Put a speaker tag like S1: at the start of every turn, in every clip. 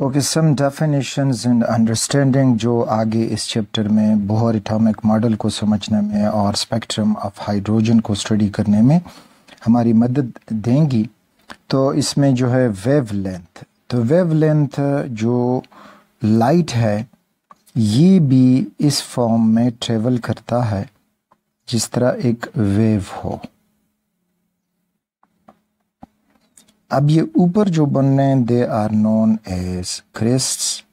S1: Okay some definitions and understanding जो आगे इस चैप्टर में बोहर एटॉमिक मॉडल को समझने में और स्पेक्ट्रम ऑफ हाइड्रोजन को स्टडी करने में हमारी मदद देंगी तो इसमें जो है वेव लेंथ तो वेव लेंथ जो लाइट है ये भी इस फॉर्म में ट्रेवल करता है जिस तरह एक वेव हो अब ये ऊपर जो बन रहे हैं they are known as crest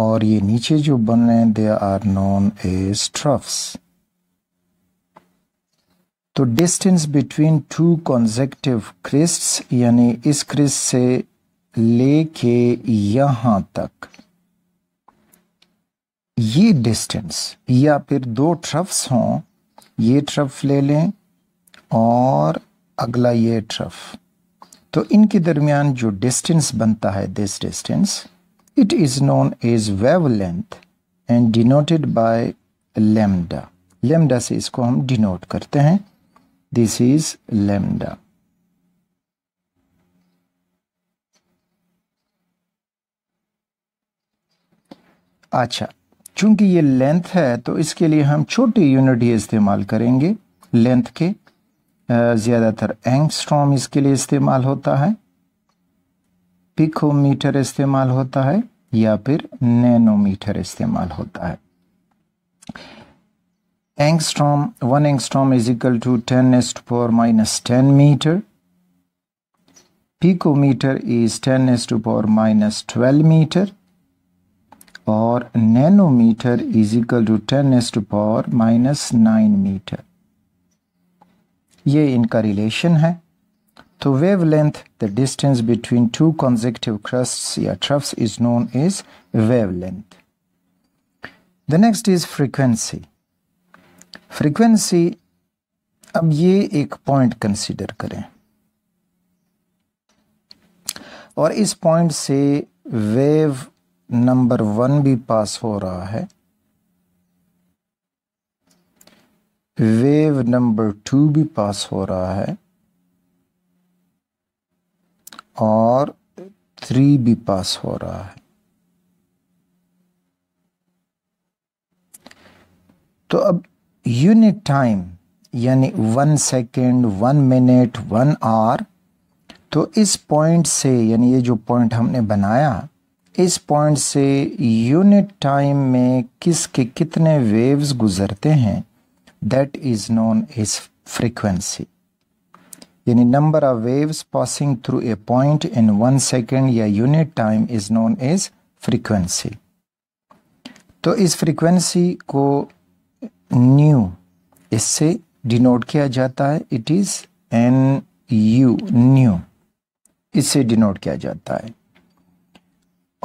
S1: और ये नीचे जो बन रहे हैं they are known as troughs तो distance between two consecutive crest यानी इस क्रिस्ट से लेके यहां तक ये डिस्टेंस या फिर दो ट्रफ्स हों ये ट्रफ ले लें और अगला ये ट्रफ तो इनके दरमियान जो डिस्टेंस बनता है this distance it is known as wavelength and denoted by lambda lambda से इसको हम डिनोट करते हैं दिस इज लेमडा अच्छा चूंकि ये लेंथ है तो इसके लिए हम छोटी यूनिट ही इस्तेमाल करेंगे लेंथ के ज़्यादातर एंगस्ट्रॉम इसके लिए इस्तेमाल होता है पिकोमीटर इस्तेमाल होता है या फिर नैनोमीटर इस्तेमाल होता है angstrom one angstrom is equal to ten s to four minus ten metre picometre is ten s to power minus twelve metre और nanometre is equal to ten s to power minus nine metre ये इनका relation है तो wavelength the distance between two consecutive crest या troughs is known as length the next is frequency frequency अब ये एक point consider करें और इस पॉइंट से वेव नंबर वन भी पास हो रहा है वेव नंबर टू भी पास हो रहा है और थ्री भी पास हो रहा है तो अब यूनिट टाइम यानी one second one minute one hour तो इस पॉइंट से यानी ये जो पॉइंट हमने बनाया इस पॉइंट से यूनिट टाइम में किसके कितने वेव्स गुजरते हैं that is known as frequency यानी number of waves passing through a point in one second या unit time is known as frequency तो इस फ्रीक्वेंसी को न्यू इससे डिनोट किया जाता है it is N U nu इससे डिनोट किया जाता है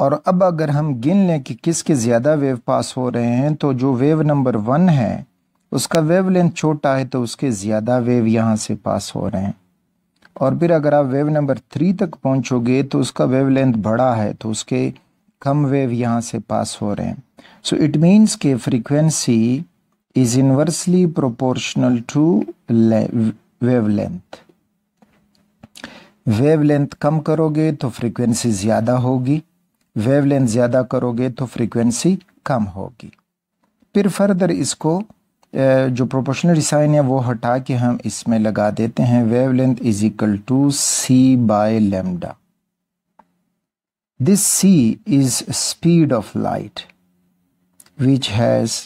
S1: और अब अगर हम गिन लें कि किसके ज़्यादा वेव पास हो रहे हैं तो जो वेव नंबर वन है उसका वेव लेंथ छोटा है तो उसके ज़्यादा वेव यहाँ से पास हो रहे हैं और फिर अगर आप वेव नंबर थ्री तक पहुँचोगे तो उसका वेव लेंथ बड़ा है तो उसके कम वेव यहाँ से पास हो रहे हैं सो इट मीन्स के frequency is inversely proportional to wavelength wavelength कम करोगे तो फ्रीक्वेंसी ज़्यादा होगी वेव लेंथ ज़्यादा करोगे तो फ्रीक्वेंसी कम होगी फिर फर्दर इसको जो प्रोपोर्शनल साइन है वो हटा के हम इसमें लगा देते हैं wavelength is equal to C by lambda this C is speed of light which has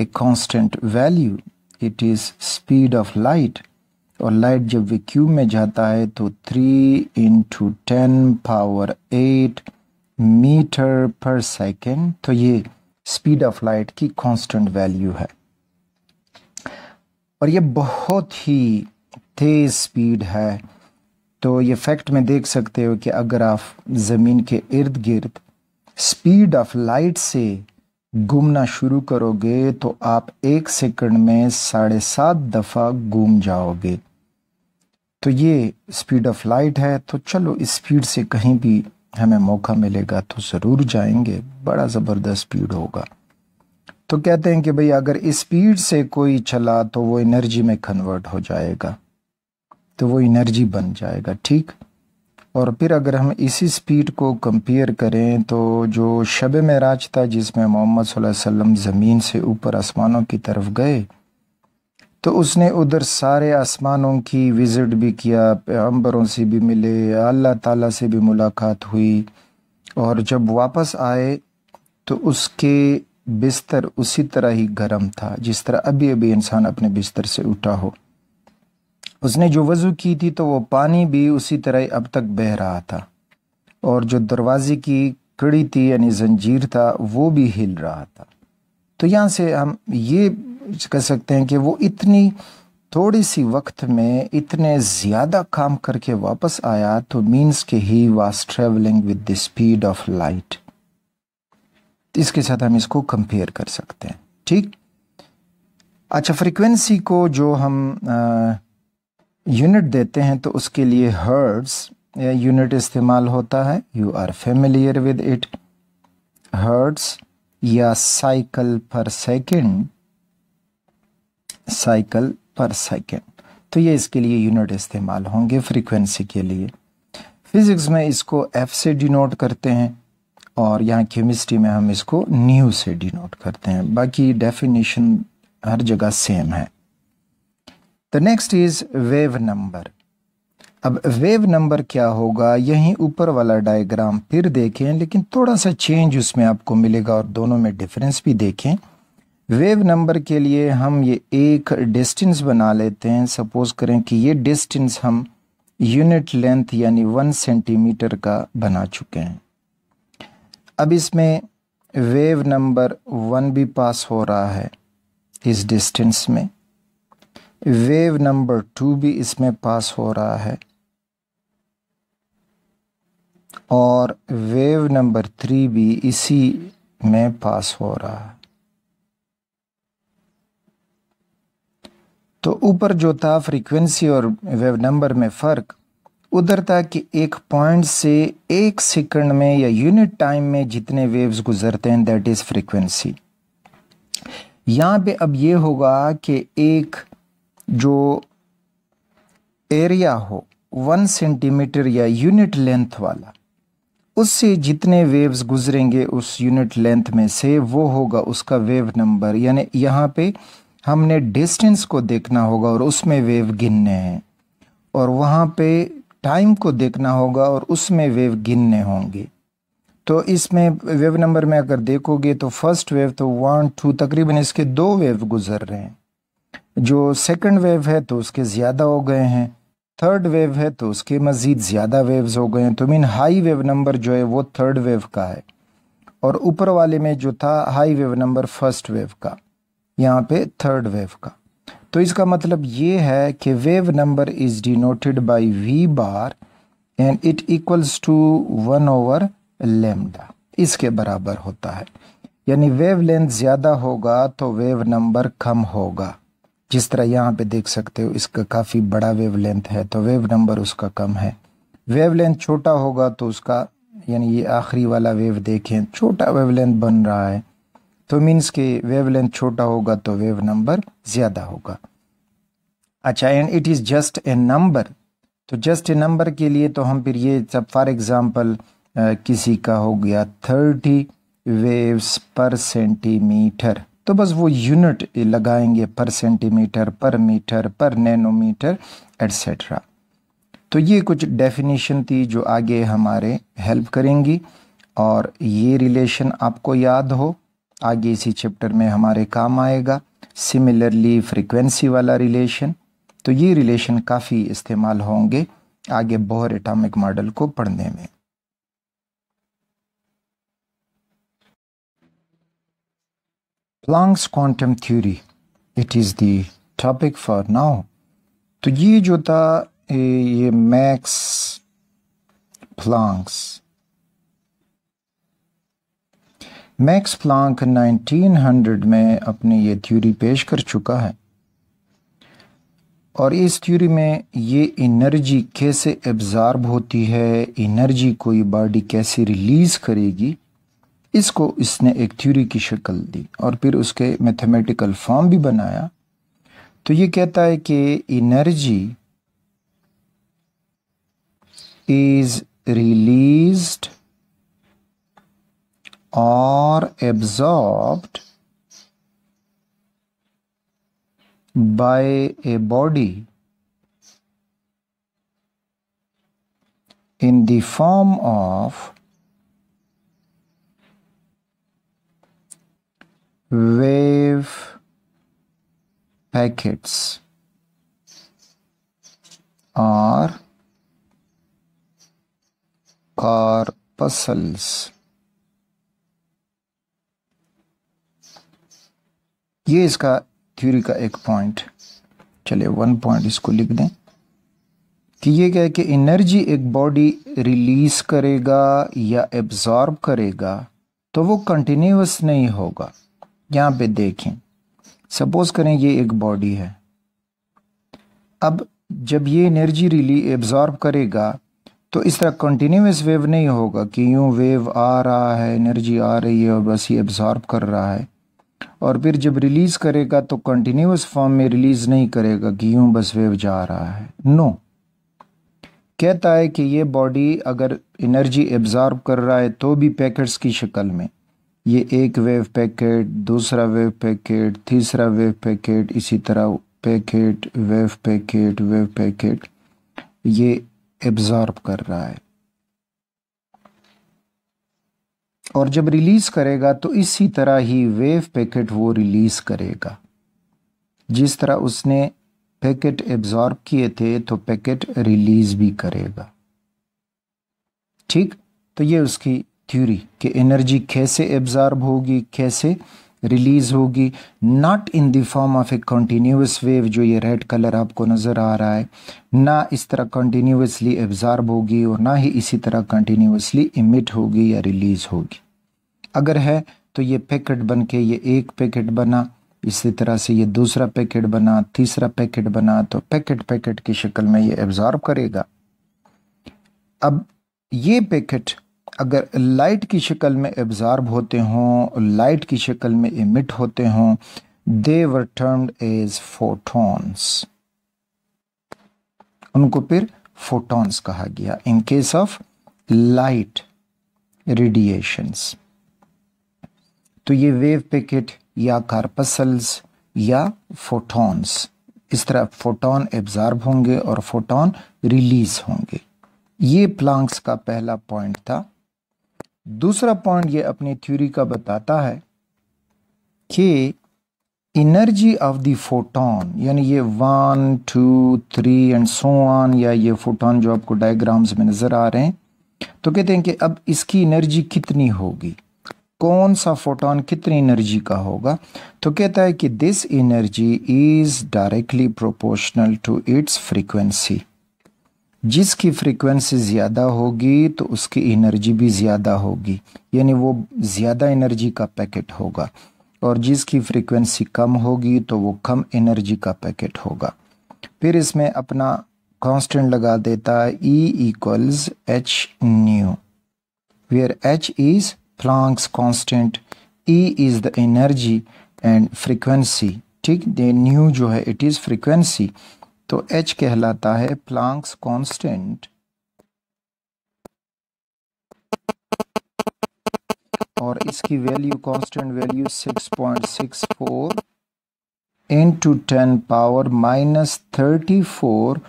S1: a constant value it is speed of light और लाइट जब वैक्यूम में जाता है तो three into ten power eight metre per second तो ये speed of light की constant value है और ये बहुत ही तेज़ स्पीड है तो ये फैक्ट में देख सकते हो कि अगर आप ज़मीन के इर्द गिर्द स्पीड ऑफ लाइट से घूमना शुरू करोगे तो आप एक सेकंड में साढ़े सात दफ़ा घूम जाओगे तो ये स्पीड ऑफ लाइट है तो चलो इस स्पीड से कहीं भी हमें मौका मिलेगा तो ज़रूर जाएंगे बड़ा ज़बरदस्त स्पीड होगा तो कहते हैं कि भाई अगर स्पीड से कोई चला तो वो एनर्जी में कन्वर्ट हो जाएगा तो वो एनर्जी बन जाएगा ठीक और फिर अगर हम इसी स्पीड को कंपेयर करें तो जो शब महराज था जिसमें मोहम्मद वसल्लम ज़मीन से ऊपर आसमानों की तरफ गए तो उसने उधर सारे आसमानों की विज़िट भी किया पैगम्बरों से भी मिले अल्लाह ताला से भी मुलाकात हुई और जब वापस आए तो उसके बिस्तर उसी तरह ही गर्म था जिस तरह अभी अभी इंसान अपने बिस्तर से उठा हो उसने जो वज़ू की थी तो वो पानी भी उसी तरह ही अब तक बह रहा था और जो दरवाजे की कड़ी थी यानी जंजीर था वो भी हिल रहा था तो यहाँ से हम ये कह सकते हैं कि वो इतनी थोड़ी सी वक्त में इतने ज़्यादा काम करके वापस आया तो मीन्स के he was travelling with the speed of light इसके साथ हम इसको कंपेयर कर सकते हैं ठीक अच्छा फ्रीक्वेंसी को जो हम यूनिट देते हैं तो उसके लिए हर्ड्स यूनिट इस्तेमाल होता है you are familiar with it hertz या cycle per second cycle per second तो ये इसके लिए यूनिट इस्तेमाल होंगे फ्रीक्वेंसी के लिए फिज़िक्स में इसको एफ से डिनोट करते हैं और यहाँ केमिस्ट्री में हम इसको न्यू से डिनोट करते हैं बाकी डेफिनेशन हर जगह सेम है the next is wave number अब वेव नंबर क्या होगा यहीं ऊपर वाला डायग्राम फिर देखें लेकिन थोड़ा सा चेंज उसमें आपको मिलेगा और दोनों में डिफरेंस भी देखें वेव नंबर के लिए हम ये एक डिस्टेंस बना लेते हैं सपोज़ करें कि ये डिस्टेंस हम यूनिट लेंथ यानी वन सेंटीमीटर का बना चुके हैं अब इसमें वेव नंबर वन भी पास हो रहा है इस डिस्टेंस में वेव नंबर टू भी इसमें पास हो रहा है और वेव नंबर थ्री भी इसी में पास हो रहा है तो ऊपर जो था फ्रीक्वेंसी और वेव नंबर में फ़र्क उधरता कि एक पॉइंट से एक सेकंड में या यूनिट टाइम में जितने वेव्स गुजरते हैं दैट इज़ फ्रीक्वेंसी यहाँ पे अब ये होगा कि एक जो एरिया हो वन सेंटीमीटर या यूनिट लेंथ वाला उससे जितने वेव्स गुजरेंगे उस यूनिट लेंथ में से वो होगा उसका वेव नंबर यानी यहाँ पे हमने डिस्टेंस को देखना होगा और उसमें वेव गिनने हैं और वहाँ पे टाइम को देखना होगा और उसमें वेव गिनने होंगे तो इसमें वेव नंबर में अगर देखोगे तो फर्स्ट वेव तो वन टू तकरीबन इसके दो वेव गुजर रहे हैं जो सेकंड वेव है तो उसके ज़्यादा हो गए हैं थर्ड वेव है तो उसके मज़ीद ज़्यादा वेव्स हो गए हैं तो मीन हाई वेव नंबर जो है वो थर्ड वेव का है और ऊपर वाले में जो था high wave number first wave का यहाँ पे थर्ड वेव का तो इसका मतलब ये है कि wave number is denoted by V bar and it equals to one over lambda इसके बराबर होता है यानी वेव लेंथ ज़्यादा होगा तो वेव नंबर कम होगा जिस तरह यहाँ पे देख सकते हो इसका काफ़ी बड़ा वेव लेंथ है तो वेव नंबर उसका कम है वेव लेंथ छोटा होगा तो उसका यानी ये आखिरी वाला वेव देखें छोटा वेव लेंथ बन रहा है तो मीन्स के वेव लेंथ छोटा होगा तो वेव नंबर ज़्यादा होगा अच्छा and it is just a number तो जस्ट ए नंबर के लिए तो हम फिर ये सब फॉर एग्ज़ाम्पल किसी का हो गया थर्टी वेव्स पर सेंटीमीटर तो बस वो यूनिट लगाएंगे पर सेंटीमीटर पर मीटर पर नैनोमीटर एट्सट्रा तो ये कुछ डेफिनेशन थी जो आगे हमारे हेल्प करेंगी और ये रिलेशन आपको याद हो आगे इसी चैप्टर में हमारे काम आएगा सिमिलरली फ्रीक्वेंसी वाला रिलेशन तो ये रिलेशन काफ़ी इस्तेमाल होंगे आगे बोहर एटॉमिक मॉडल को पढ़ने में Planck's quantum theory it is the topic for now तो ये जो था ये मैक्स प्लांक्स मैक्स प्लांक 1900 में अपनी ये थ्योरी पेश कर चुका है और इस थ्योरी में ये एनर्जी कैसे एब्जॉर्ब होती है एनर्जी कोई बॉडी कैसे रिलीज़ करेगी इसको इसने एक थ्योरी की शक्ल दी और फिर उसके मैथमेटिकल फॉर्म भी बनाया तो ये कहता है कि एनर्जी इज रिलीज्ड और absorbed by a body in the form of wave packets or corpuscles. ये इसका थ्योरी का एक पॉइंट चलिए वन पॉइंट इसको लिख दें कि ये क्या है कि एनर्जी एक बॉडी रिलीज करेगा या एब्जॉर्ब करेगा तो वो कंटिन्यूस नहीं होगा यहाँ पे देखें सपोज करें ये एक बॉडी है अब जब ये एनर्जी रिली एब्जॉर्ब करेगा तो इस तरह कंटिन्यूस वेव नहीं होगा कि यूं वेव आ रहा है एनर्जी आ रही है और बस ये एब्जॉर्ब कर रहा है और फिर जब रिलीज़ करेगा तो कंटिन्यूस फॉर्म में रिलीज़ नहीं करेगा कि बस वेव जा रहा है नो no. कहता है कि ये बॉडी अगर एनर्जी एब्जॉर्ब कर रहा है तो भी पैकेट्स की शक्ल में ये एक वेव पैकेट दूसरा वेव पैकेट तीसरा वेव पैकेट इसी तरह packet wave packet wave packet ये एब्जॉर्ब कर रहा है और जब रिलीज़ करेगा तो इसी तरह ही वेव पैकेट वो रिलीज़ करेगा जिस तरह उसने पैकेट एब्जॉर्ब किए थे तो पैकेट रिलीज़ भी करेगा ठीक तो ये उसकी थ्योरी कि एनर्जी कैसे एब्जॉर्ब होगी कैसे रिलीज़ होगी not in the form of a continuous wave जो ये रेड कलर आपको नज़र आ रहा है ना इस तरह कंटिन्यूसली एब्जॉर्ब होगी और ना ही इसी तरह कंटिन्यूसली इमिट होगी या रिलीज़ होगी अगर है तो ये पैकेट बन के ये एक पैकेट बना इसी तरह से ये दूसरा पैकेट बना तीसरा पैकेट बना तो पैकेट पैकेट की शक्ल में ये एब्जॉर्ब करेगा अब ये पैकेट अगर लाइट की शक्ल में एब्जॉर्ब होते हों लाइट की शक्ल में इमिट होते हों they were termed as photons उनको फिर फोटॉन्स कहा गया in case of light radiations तो ये वेव पैकेट या कार्पसल्स या फोटॉन्स इस तरह फोटॉन एब्जॉर्ब होंगे और फोटॉन रिलीज़ होंगे ये प्लांक्स का पहला पॉइंट था दूसरा पॉइंट ये अपनी थ्योरी का बताता है कि इनर्जी ऑफ द फोटोन यानी ये one two three and so on या ये फोटोन जो आपको डायग्राम्स में नज़र आ रहे हैं तो कहते हैं कि अब इसकी एनर्जी कितनी होगी कौन सा फोटोन कितनी एनर्जी का होगा तो कहता है कि this energy is directly proportional to its frequency जिसकी फ्रीक्वेंसी ज़्यादा होगी तो उसकी एनर्जी भी ज़्यादा होगी यानी वो ज़्यादा एनर्जी का पैकेट होगा और जिसकी फ्रीक्वेंसी कम होगी तो वो कम एनर्जी का पैकेट होगा फिर इसमें अपना कांस्टेंट लगा देता है E equals H nu where H is Planck's constant E is the energy and frequency ठीक दे न्यू जो है इट इज़ फ्रीक्वेंसी तो एच कहलाता है प्लांक्स कांस्टेंट और इसकी value constant value 6.64 into ten power minus thirty four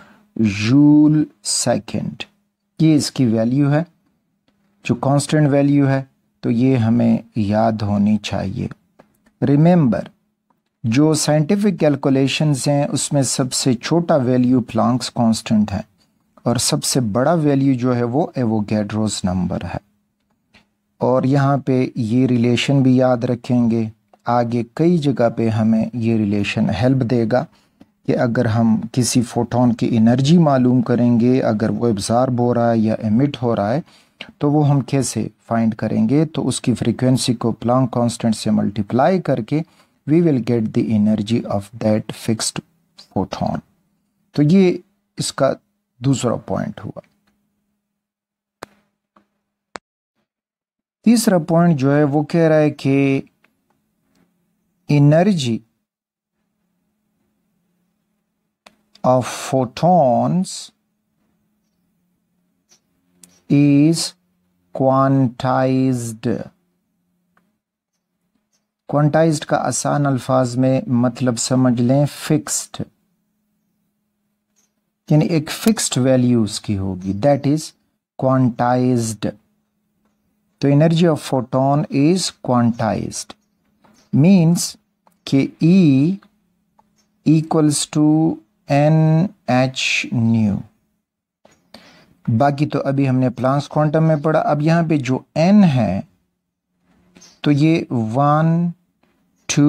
S1: joule second ये इसकी वैल्यू है जो कांस्टेंट वैल्यू है तो ये हमें याद होनी चाहिए रिमेंबर जो साइंटिफिक कैलकुलेशंस हैं उसमें सबसे छोटा वैल्यू प्लांक्स कांस्टेंट है और सबसे बड़ा वैल्यू जो है वो एवोगैड्रोस नंबर है और यहाँ पे ये रिलेशन भी याद रखेंगे आगे कई जगह पे हमें ये रिलेशन हेल्प देगा कि अगर हम किसी फोटोन की एनर्जी मालूम करेंगे अगर वो एब्ज़ार्ब हो रहा है या एमिट हो रहा है तो वो हम कैसे फाइंड करेंगे तो उसकी फ्रिक्वेंसी को प्लांग कांस्टेंट से मल्टीप्लाई करके we will get the energy of that fixed photon तो ये इसका दूसरा पॉइंट हुआ तीसरा पॉइंट जो है वो कह रहा है कि energy of photons is quantized quantized का आसान अल्फाज में मतलब समझ लें फिक्स्ड यानी एक फिक्स्ड वैल्यू उसकी होगी दैट इज क्वांटाइज्ड तो energy of photon is quantized means के E equals to N H nu बाकी तो अभी हमने प्लांस क्वांटम में पढ़ा अब यहां पे जो एन है तो ये one two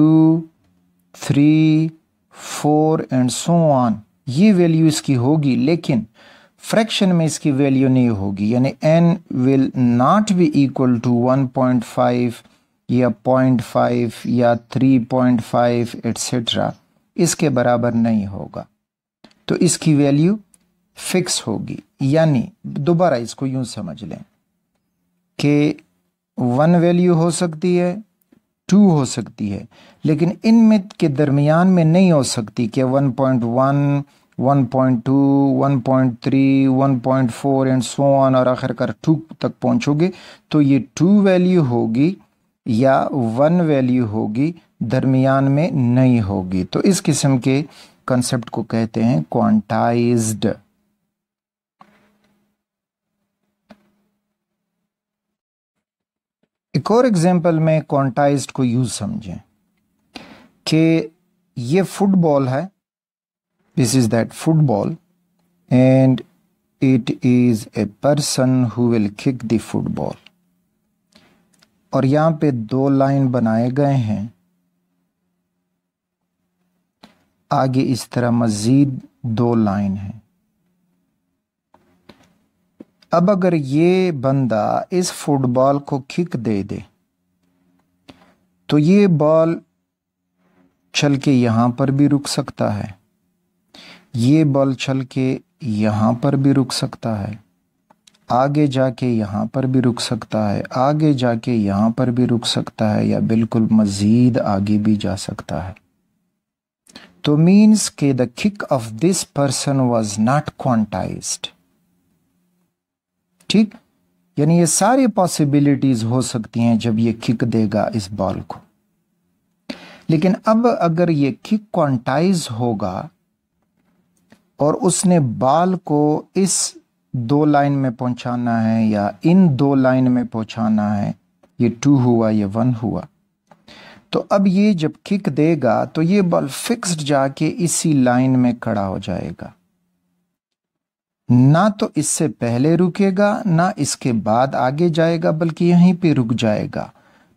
S1: three four and so on ये वैल्यू इसकी होगी लेकिन फ्रैक्शन में इसकी वैल्यू नहीं होगी यानी N will not be equal to one point five या पॉइंट फाइव या थ्री पॉइंट फाइव एट्सट्रा इसके बराबर नहीं होगा तो इसकी वैल्यू फिक्स होगी यानी दोबारा इसको यूं समझ लें कि वन वैल्यू हो सकती है टू हो सकती है लेकिन इनमें के दरमियान में नहीं हो सकती कि one point one one point two one point three one point four and so on और आखिरकार टू तक पहुंचोगे तो ये टू वैल्यू होगी या वन वैल्यू होगी दरमियान में नहीं होगी तो इस किस्म के कंसेप्ट को कहते हैं क्वांटाइज्ड एक और एग्जांपल में क्वांटाइज्ड को यूज समझें कि ये फुटबॉल है this is that football and it is a person who will kick the football और यहां पे दो लाइन बनाए गए हैं आगे इस तरह मज़ीद दो लाइन है अब अगर ये बंदा इस फुटबॉल को किक दे दे तो ये बॉल छल के यहाँ पर भी रुक सकता है ये बॉल छल के यहाँ पर भी रुक सकता है आगे जाके यहाँ पर भी रुक सकता है आगे जाके यहाँ पर भी रुक सकता है या बिल्कुल मज़ीद आगे भी जा सकता है तो मीन्स के the kick of this person was not quantized ठीक यानी ये सारी पॉसिबिलिटीज हो सकती हैं जब ये किक देगा इस बॉल को लेकिन अब अगर ये किक क्वांटाइज होगा और उसने बॉल को इस दो लाइन में पहुंचाना है या इन दो लाइन में पहुंचाना है ये टू हुआ ये वन हुआ तो अब ये जब किक देगा तो ये बॉल फिक्स्ड जाके इसी लाइन में खड़ा हो जाएगा ना तो इससे पहले रुकेगा ना इसके बाद आगे जाएगा बल्कि यहीं पे रुक जाएगा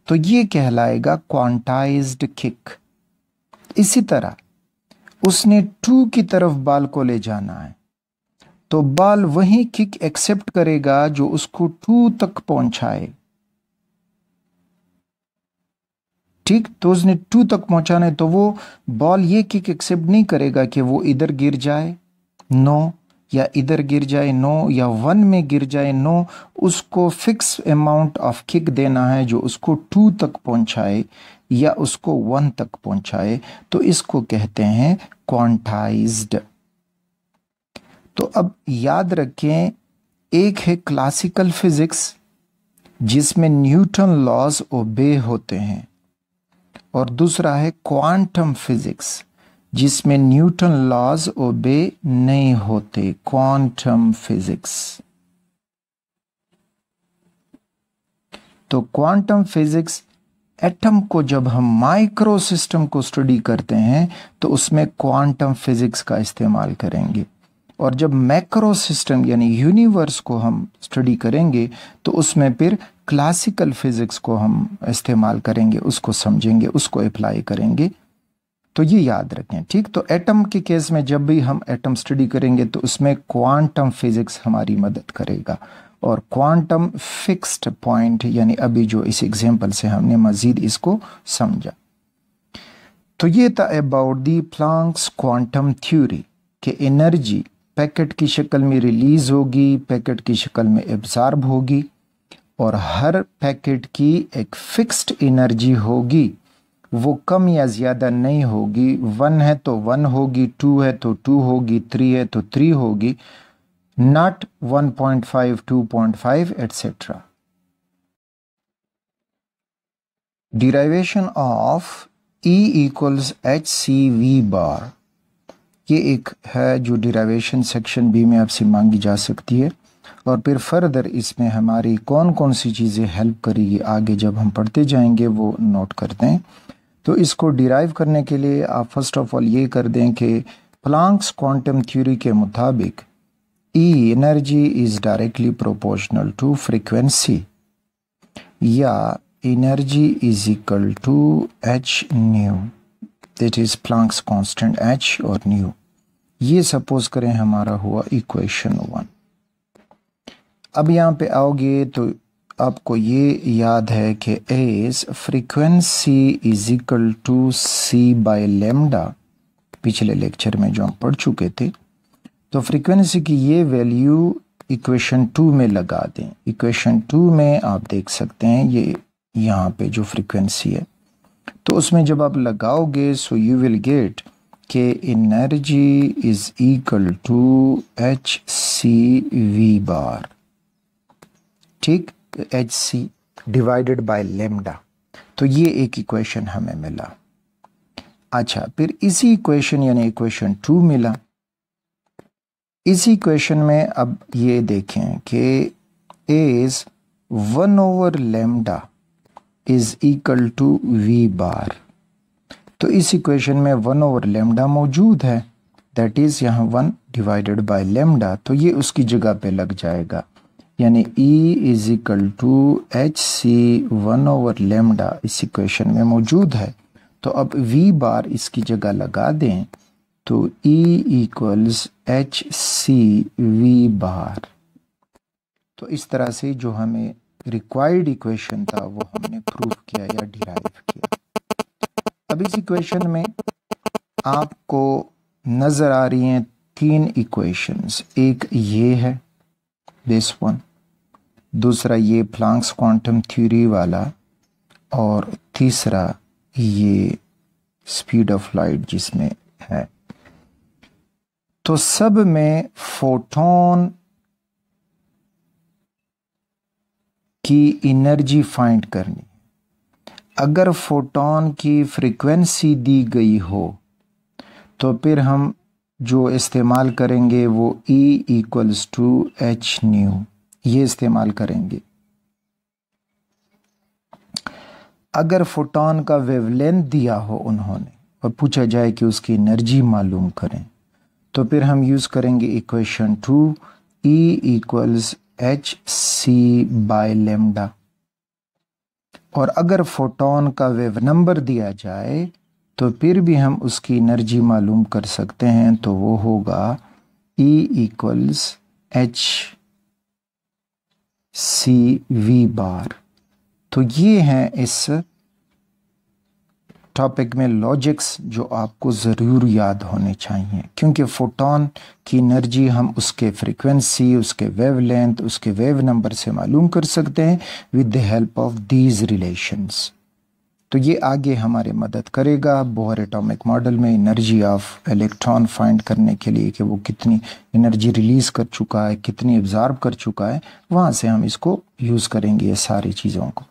S1: तो ये कहलाएगा क्वांटाइज्ड किक इसी तरह उसने टू की तरफ बाल को ले जाना है तो बाल वही किक एक्सेप्ट करेगा जो उसको टू तक पहुंचाए ठीक तो उसने टू तक पहुंचाना है तो वो बॉल ये किक एक्सेप्ट नहीं करेगा कि वो इधर गिर जाए नो no. या इधर गिर जाए नो या वन में गिर जाए नो उसको फिक्स अमाउंट ऑफ किक देना है जो उसको टू तक पहुंचाए या उसको वन तक पहुंचाए तो इसको कहते हैं क्वांटाइज्ड तो अब याद रखें एक है क्लासिकल फिजिक्स जिसमें न्यूटन लॉज ओबे होते हैं और दूसरा है क्वांटम फिजिक्स जिसमें न्यूटन लॉज ओबे नहीं होते क्वांटम फिजिक्स तो क्वांटम फिजिक्स एटम को जब हम माइक्रो सिस्टम को स्टडी करते हैं तो उसमें क्वांटम फिजिक्स का इस्तेमाल करेंगे और जब मैक्रो सिस्टम यानी यूनिवर्स को हम स्टडी करेंगे तो उसमें फिर क्लासिकल फिजिक्स को हम इस्तेमाल करेंगे उसको समझेंगे उसको अप्लाई करेंगे तो ये याद रखें ठीक तो एटम के केस में जब भी हम एटम स्टडी करेंगे तो उसमें क्वांटम फिजिक्स हमारी मदद करेगा और क्वांटम फिक्स्ड पॉइंट यानी अभी जो इस एग्जाम्पल से हमने मज़ीद इसको समझा तो ये था about the Planck's quantum theory कि एनर्जी पैकेट की शक्ल में रिलीज़ होगी पैकेट की शक्ल में एब्जॉर्ब होगी और हर पैकेट की एक फिक्स्ड एनर्जी होगी वो कम या ज़्यादा नहीं होगी वन है तो वन होगी टू है तो टू होगी थ्री है तो थ्री होगी not one point five two point five et cetera derivation of E equals H C V bar ये एक है जो डिराइवेशन सेक्शन बी में आपसे मांगी जा सकती है और फिर फर्दर इसमें हमारी कौन कौन सी चीज़ें हेल्प करेगी आगे जब हम पढ़ते जाएंगे वो नोट करते हैं तो इसको डिराइव करने के लिए आप फर्स्ट ऑफ ऑल ये कर दें कि प्लांक्स क्वांटम थ्योरी के मुताबिक E energy is directly proportional to frequency या energy is equal to H nu that is Planck's constant H और न्यू ये सपोज करें हमारा हुआ इक्वेशन वन अब यहाँ पे आओगे तो आपको ये याद है कि as frequency is equal to C by lambda पिछले लेक्चर में जो हम पढ़ चुके थे तो फ्रीक्वेंसी की ये वैल्यू इक्वेशन टू में लगा दें इक्वेशन टू में आप देख सकते हैं ये यहाँ पे जो फ्रीक्वेंसी है तो उसमें जब आप लगाओगे सो यू विल गेट के energy is equal to H C V bar ठीक H C divided by lambda तो ये एक इक्वेशन हमें मिला अच्छा फिर इसी इक्वेशन यानी इक्वेशन टू मिला इसी इक्वेशन में अब ये देखें कि A is one over lambda is equal to V bar तो इस इक्वेशन में वन ओवर लेमडा मौजूद है दैट इज़ यहाँ वन डिवाइडेड बाय लेमडा तो ये उसकी जगह पे लग जाएगा यानी E is equal to H C one over lambda इस इक्वेशन में मौजूद है तो अब V बार इसकी जगह लगा दें तो E equals H C V bar तो इस तरह से जो हमें रिक्वायर्ड इक्वेशन था वो हमने प्रूव किया या डिराइव किया अब इस इक्वेशन में आपको नज़र आ रही हैं तीन इक्वेशंस एक ये है this वन दूसरा ये प्लांक्स क्वांटम थ्योरी वाला और तीसरा ये स्पीड ऑफ लाइट जिसमें है तो सब में फोटोन की एनर्जी फाइंड करनी अगर फोटोन की फ्रीक्वेंसी दी गई हो तो फिर हम जो इस्तेमाल करेंगे वो E equals to H nu ये इस्तेमाल करेंगे अगर फोटोन का वेवलेंथ दिया हो उन्होंने और पूछा जाए कि उसकी एनर्जी मालूम करें तो फिर हम यूज़ करेंगे equation two E equals H C by lambda और अगर फोटोन का वेव नंबर दिया जाए तो फिर भी हम उसकी एनर्जी मालूम कर सकते हैं तो वो होगा E equals H C V bar तो ये हैं इस टॉपिक में लॉजिक्स जो आपको ज़रूर याद होने चाहिए क्योंकि फोटोन की एनर्जी हम उसके फ्रीक्वेंसी उसके वेवलेंथ उसके वेव नंबर से मालूम कर सकते हैं with the help of these relations तो ये आगे हमारे मदद करेगा बोहर एटॉमिक मॉडल में एनर्जी ऑफ इलेक्ट्रॉन फाइंड करने के लिए कि वो कितनी एनर्जी रिलीज़ कर चुका है कितनी एब्ज़ार्ब कर चुका है वहाँ से हम इसको यूज़ करेंगे ये सारी चीज़ों को